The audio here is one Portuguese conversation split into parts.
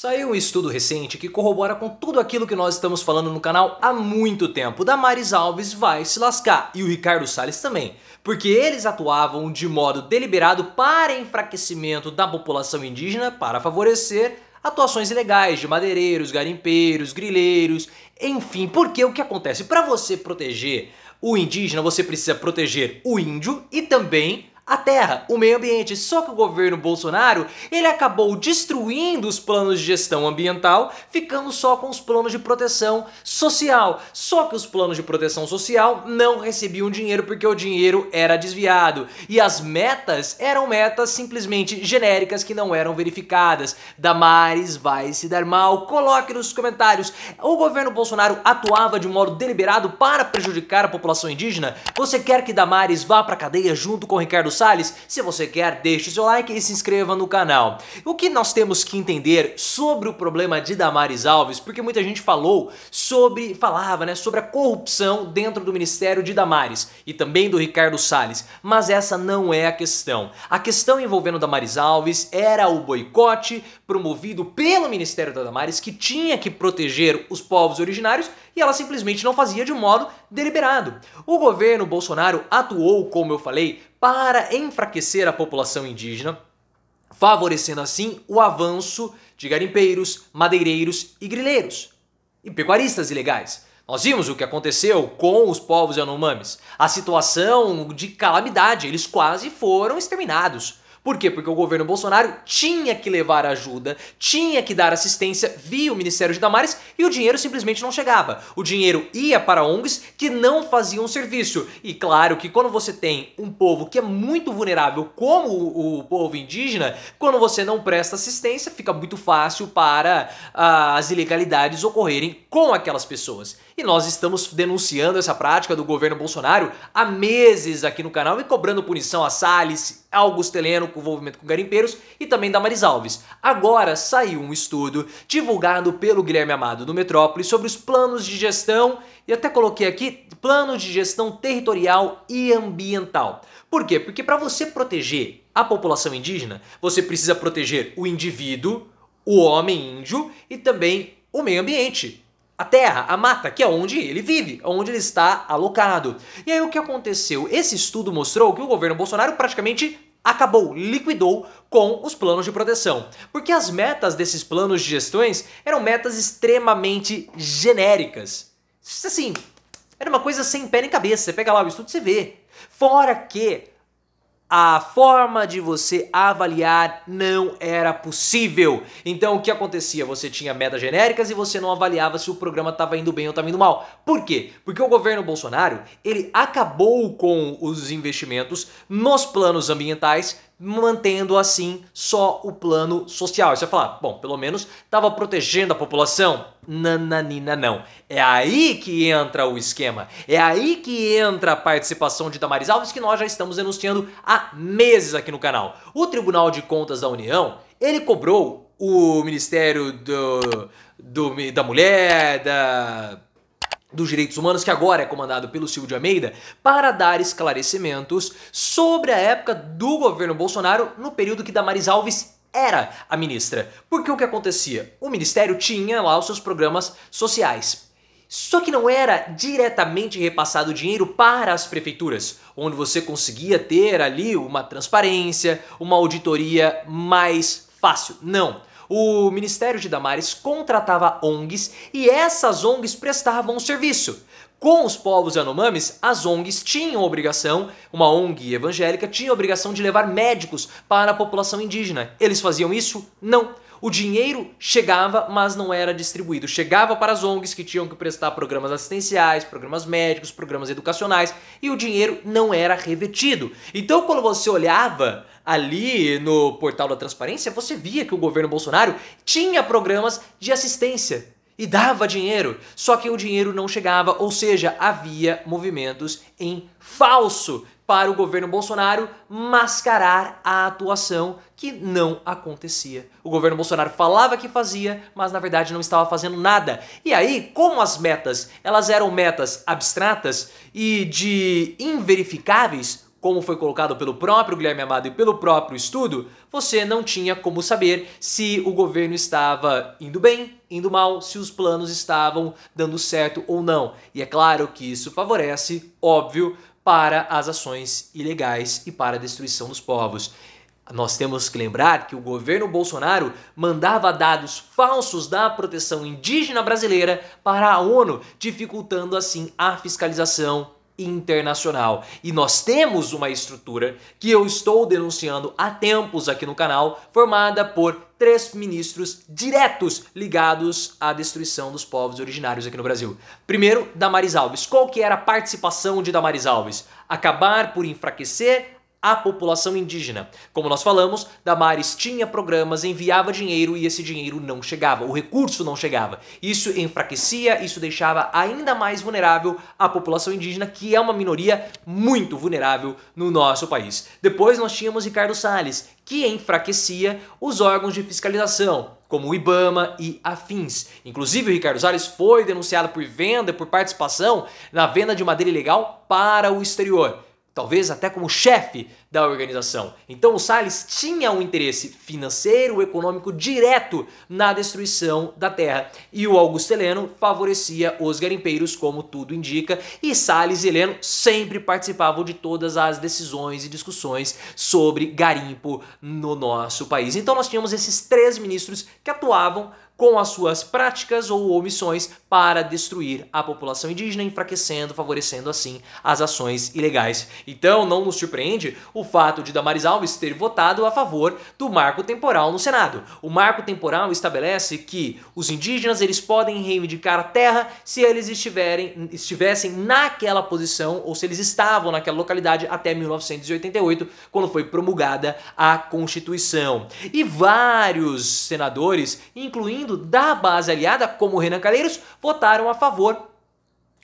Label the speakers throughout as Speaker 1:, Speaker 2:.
Speaker 1: Saiu um estudo recente que corrobora com tudo aquilo que nós estamos falando no canal há muito tempo. Damares Alves vai se lascar e o Ricardo Salles também, porque eles atuavam de modo deliberado para enfraquecimento da população indígena para favorecer atuações ilegais de madeireiros, garimpeiros, grileiros, enfim, porque o que acontece para você proteger o indígena, você precisa proteger o índio e também a terra, o meio ambiente. Só que o governo Bolsonaro, ele acabou destruindo os planos de gestão ambiental, ficando só com os planos de proteção social. Só que os planos de proteção social não recebiam dinheiro porque o dinheiro era desviado. E as metas eram metas simplesmente genéricas que não eram verificadas. Damares vai se dar mal. Coloque nos comentários. O governo Bolsonaro atuava de modo deliberado para prejudicar a população indígena? Você quer que Damares vá para cadeia junto com Ricardo Salles. Se você quer, deixe o seu like e se inscreva no canal. O que nós temos que entender sobre o problema de Damares Alves, porque muita gente falou sobre, falava, né, sobre a corrupção dentro do Ministério de Damares e também do Ricardo Salles, mas essa não é a questão. A questão envolvendo Damares Alves era o boicote promovido pelo Ministério da Damares que tinha que proteger os povos originários e ela simplesmente não fazia de modo deliberado. O governo Bolsonaro atuou, como eu falei, para enfraquecer a população indígena, favorecendo assim o avanço de garimpeiros, madeireiros e grileiros e pecuaristas ilegais. Nós vimos o que aconteceu com os povos Yanomamis, a situação de calamidade, eles quase foram exterminados. Por quê? Porque o governo Bolsonaro tinha que levar ajuda, tinha que dar assistência via o Ministério de Damares e o dinheiro simplesmente não chegava. O dinheiro ia para ONGs que não faziam serviço. E claro que quando você tem um povo que é muito vulnerável, como o, povo indígena, quando você não presta assistência, fica muito fácil para ah, as ilegalidades ocorrerem com aquelas pessoas. E nós estamos denunciando essa prática do governo Bolsonaro há meses aqui no canal e cobrando punição a Salles, Augusto Heleno com envolvimento com garimpeiros e também da Maris Alves. Agora saiu um estudo divulgado pelo Guilherme Amado do Metrópole sobre os planos de gestão e até coloquei aqui plano de gestão territorial e ambiental. Por quê? Porque para você proteger a população indígena, você precisa proteger o indivíduo, o homem índio e também o meio ambiente a terra, a mata, que é onde ele vive, é onde ele está alocado. E aí o que aconteceu? Esse estudo mostrou que o governo Bolsonaro praticamente acabou, liquidou com os planos de proteção. Porque as metas desses planos de gestões eram metas extremamente genéricas. Assim, era uma coisa sem pé nem cabeça. Você pega lá o estudo e você vê. Fora que a forma de você avaliar não era possível. Então o que acontecia? Você tinha metas genéricas e você não avaliava se o programa estava indo bem ou estava indo mal. Por quê? Porque o governo Bolsonaro, ele acabou com os investimentos nos planos ambientais mantendo assim só o plano social. Você vai falar, bom, pelo menos estava protegendo a população. Nananina não. É aí que entra o esquema. É aí que entra a participação de Damaris Alves que nós já estamos denunciando há meses aqui no canal. O Tribunal de Contas da União, ele cobrou o Ministério do, do da Mulher, da dos Direitos Humanos, que agora é comandado pelo Silvio de Almeida, para dar esclarecimentos sobre a época do governo Bolsonaro no período que Damaris Alves era a ministra. Porque o que acontecia? O ministério tinha lá os seus programas sociais. Só que não era diretamente repassado dinheiro para as prefeituras, onde você conseguia ter ali uma transparência, uma auditoria mais fácil. Não. O Ministério de Damares contratava ONGs e essas ONGs prestavam o serviço. Com os povos Yanomamis, as ONGs tinham obrigação, uma ONG evangélica tinha obrigação de levar médicos para a população indígena. Eles faziam isso? Não o dinheiro chegava, mas não era distribuído. Chegava para as ONGs que tinham que prestar programas assistenciais, programas médicos, programas educacionais, e o dinheiro não era revertido. Então, quando você olhava ali no portal da transparência, você via que o governo Bolsonaro tinha programas de assistência e dava dinheiro, só que o dinheiro não chegava, ou seja, havia movimentos em falso para o governo Bolsonaro mascarar a atuação que não acontecia. O governo Bolsonaro falava que fazia, mas na verdade não estava fazendo nada. E aí, como as metas, elas eram metas abstratas e de inverificáveis, como foi colocado pelo próprio Guilherme Amado e pelo próprio estudo, você não tinha como saber se o governo estava indo bem, indo mal, se os planos estavam dando certo ou não. E é claro que isso favorece, óbvio, para as ações ilegais e para a destruição dos povos. Nós temos que lembrar que o governo Bolsonaro mandava dados falsos da proteção indígena brasileira para a ONU, dificultando assim a fiscalização internacional. E nós temos uma estrutura que eu estou denunciando há tempos aqui no canal, formada por três ministros diretos ligados à destruição dos povos originários aqui no Brasil. Primeiro, Damaris Alves. Qual que era a participação de Damaris Alves? Acabar por enfraquecer a população indígena. Como nós falamos, Damares tinha programas, enviava dinheiro e esse dinheiro não chegava, o recurso não chegava. Isso enfraquecia, isso deixava ainda mais vulnerável a população indígena, que é uma minoria muito vulnerável no nosso país. Depois nós tínhamos Ricardo Salles, que enfraquecia os órgãos de fiscalização, como o IBAMA e afins. Inclusive, o Ricardo Salles foi denunciado por venda, por participação na venda de madeira ilegal para o exterior talvez até como chefe da organização. Então o Salles tinha um interesse financeiro, econômico direto na destruição da terra. E o Augusto Heleno favorecia os garimpeiros, como tudo indica, e Salles e Heleno sempre participavam de todas as decisões e discussões sobre garimpo no nosso país. Então nós tínhamos esses três ministros que atuavam com as suas práticas ou omissões para destruir a população indígena, enfraquecendo, favorecendo assim as ações ilegais. Então, não nos surpreende o fato de Damaris Alves ter votado a favor do marco temporal no Senado. O marco temporal estabelece que os indígenas eles podem reivindicar a terra se eles estiverem, estivessem naquela posição ou se eles estavam naquela localidade até 1988, quando foi promulgada a Constituição. E vários senadores, incluindo da base aliada, como Renan Calheiros, votaram a favor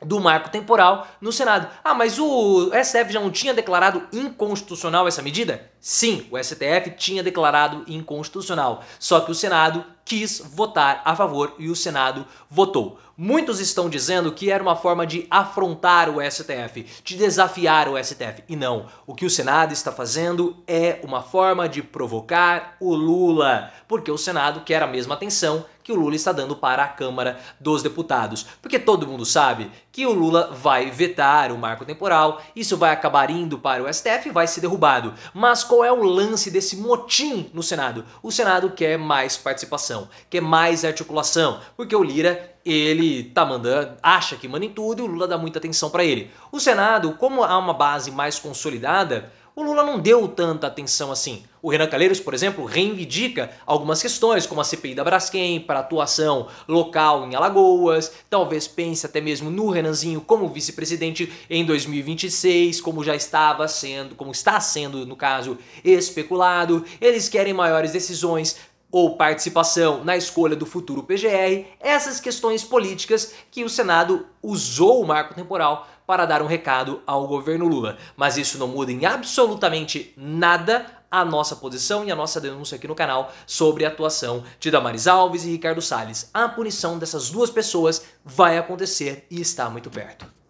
Speaker 1: do marco temporal no Senado. Ah, mas o STF já não tinha declarado inconstitucional essa medida? Sim, o STF tinha declarado inconstitucional. Só que o Senado quis votar a favor e o Senado votou. Muitos estão dizendo que era uma forma de afrontar o STF, de desafiar o STF. E não, o que o Senado está fazendo é uma forma de provocar o Lula, porque o Senado quer a mesma atenção que o Lula está dando para a Câmara dos Deputados. Porque todo mundo sabe que o Lula vai vetar o marco temporal, isso vai acabar indo para o STF e vai ser derrubado. Mas qual é o lance desse motim no Senado? O Senado quer mais participação articulação, quer mais é articulação, porque o Lira ele tá mandando, acha que manda em tudo e o Lula dá muita atenção para ele. O Senado, como há uma base mais consolidada, o Lula não deu tanta atenção assim. O Renan Calheiros, por exemplo, reivindica algumas questões, como a CPI da Braskem, para atuação local em Alagoas, talvez pense até mesmo no Renanzinho como vice-presidente em 2026, como já estava sendo, como está sendo, no caso, especulado. Eles querem maiores decisões ou participação na escolha do futuro PGR, essas questões políticas que o Senado usou o marco temporal para dar um recado ao governo Lula. Mas isso não muda em absolutamente nada a nossa posição e a nossa denúncia aqui no canal sobre a atuação de Damaris Alves e Ricardo Salles. A punição dessas duas pessoas vai acontecer e está muito perto.